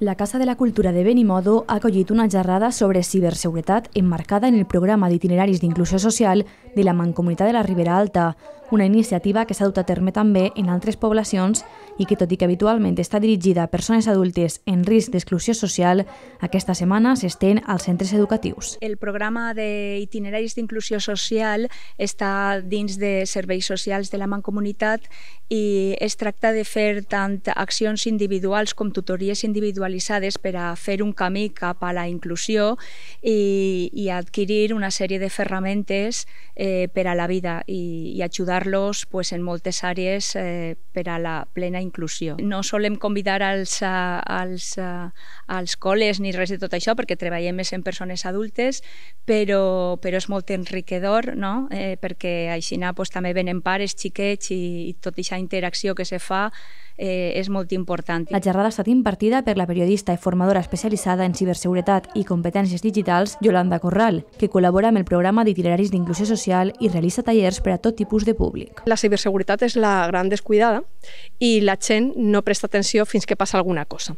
La Casa de la Cultura de Benimodo ha acollit una xerrada sobre ciberseguretat emmarcada en el programa d'itineraris d'inclusió social de la Mancomunitat de la Ribera Alta, una iniciativa que s'ha dut a terme també en altres poblacions i que, tot i que habitualment està dirigida a persones adultes en risc d'exclusió social, aquesta setmana s'estén als centres educatius. El programa d'itineraris d'inclusió social està dins de serveis socials de la Mancomunitat i es tracta de fer tant accions individuals com tutories individuals actualitzades per a fer un camí cap a la inclusió i, i adquirir una sèrie de ferramentes eh, per a la vida i, i ajudar-los pues, en moltes àrees eh, per a la plena inclusió. No solem convidar als, als, als col·les ni res de tot això perquè treballem més en persones adultes, però, però és molt enriquedor no? eh, perquè així pues, també venen pares, xiquets i, i tota aquesta interacció que se fa eh, és molt important. La xerrada ha estat impartida per la periodista periodista i formadora especialitzada en ciberseguretat i competències digitals, Yolanda Corral, que col·labora amb el programa d'itineraris d'inclusió social i realitza tallers per a tot tipus de públic. La ciberseguretat és la gran descuidada i la gent no presta atenció fins que passa alguna cosa.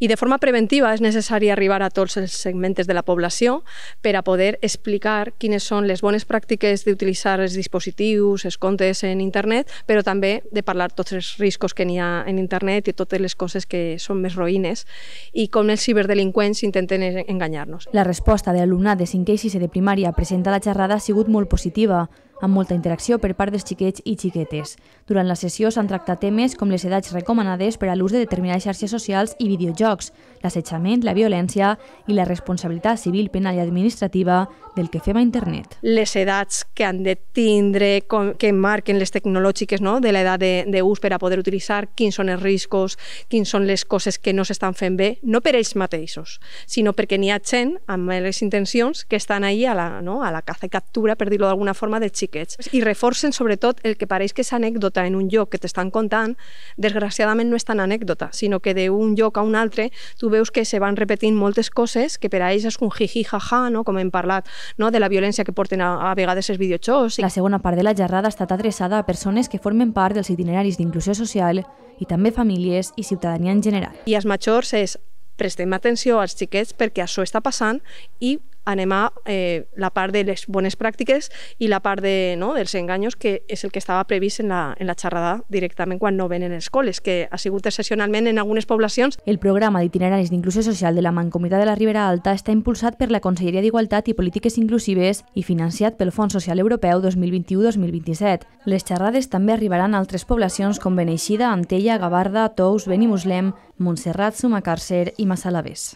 I de forma preventiva és necessari arribar a tots els segments de la població per a poder explicar quines són les bones pràctiques d'utilitzar els dispositius, els comptes en internet, però també de parlar tots els riscos que n'hi ha en internet i totes les coses que són més roïnes y con el ciberdelinqüents intenten enganyar-nos. La resposta de l'alumnat de 5 i 6 de primària presentada a la xerrada ha sigut molt positiva amb molta interacció per part dels xiquets i xiquetes. Durant la sessió s'han tractat temes com les edats recomanades per a l'ús de determinades xarxes socials i videojocs, l'assetjament, la violència i la responsabilitat civil, penal i administrativa del que fem a internet. Les edats que han de tindre, que marquen les tecnològiques no? de l'edat d'ús per a poder utilitzar, quins són els riscos, quins són les coses que no s'estan fent bé, no per ells mateixos, sinó perquè n'hi ha gent amb les intencions que estan ahí a la, no? a la caza i captura, per dir-ho d'alguna forma, de xiquets xiquets. I reforcen sobretot el que pareix que és anècdota en un lloc que t'estan contant, desgraciadament no és tan anècdota, sinó que d'un lloc a un altre tu veus que se van repetint moltes coses que per a ells és un jiji jaja, no? com hem parlat, no? de la violència que porten a, a vegades els videojocs. I... La segona part de la xerrada ha estat adreçada a persones que formen part dels itineraris d'inclusió social i també famílies i ciutadania en general. I als majors és prestem atenció als xiquets perquè això està passant i anem a eh, la part de les bones pràctiques i la part de, no, dels enganyos, que és el que estava previst en la, en la xerrada directament quan no venen els col·les, que ha sigut excepcionalment en algunes poblacions. El programa d'itineraris d'inclusió social de la Mancomunitat de la Ribera Alta està impulsat per la Conselleria d'Igualtat i Polítiques Inclusives i financiat pel Fons Social Europeu 2021-2027. Les xerrades també arribaran a altres poblacions com Beneixida, Antella, Gavarda, Tous, Benimuslem, Montserrat, Sumacàrcer i Massalavés.